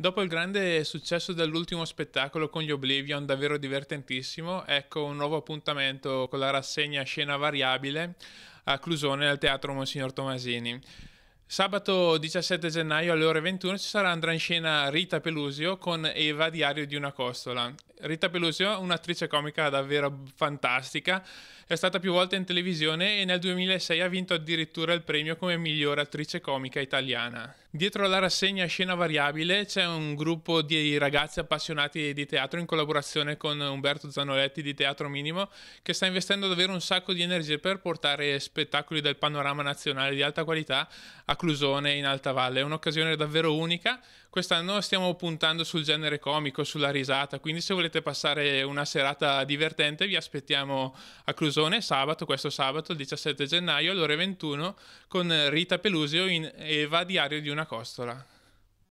Dopo il grande successo dell'ultimo spettacolo con gli Oblivion, davvero divertentissimo, ecco un nuovo appuntamento con la rassegna Scena Variabile a Clusone al Teatro Monsignor Tomasini. Sabato 17 gennaio alle ore 21 ci sarà andrà in scena Rita Pelusio con Eva Diario di una costola. Rita Pelusio è un'attrice comica davvero fantastica, è stata più volte in televisione e nel 2006 ha vinto addirittura il premio come miglior attrice comica italiana. Dietro alla rassegna Scena Variabile c'è un gruppo di ragazzi appassionati di teatro in collaborazione con Umberto Zanoletti di Teatro Minimo che sta investendo davvero un sacco di energie per portare spettacoli del panorama nazionale di alta qualità a Clusone in Alta Valle. È un'occasione davvero unica. Quest'anno stiamo puntando sul genere comico, sulla risata, quindi se volete volete passare una serata divertente, vi aspettiamo a Clusone sabato, questo sabato, il 17 gennaio, alle ore 21, con Rita Pelusio in Eva Diario di una costola.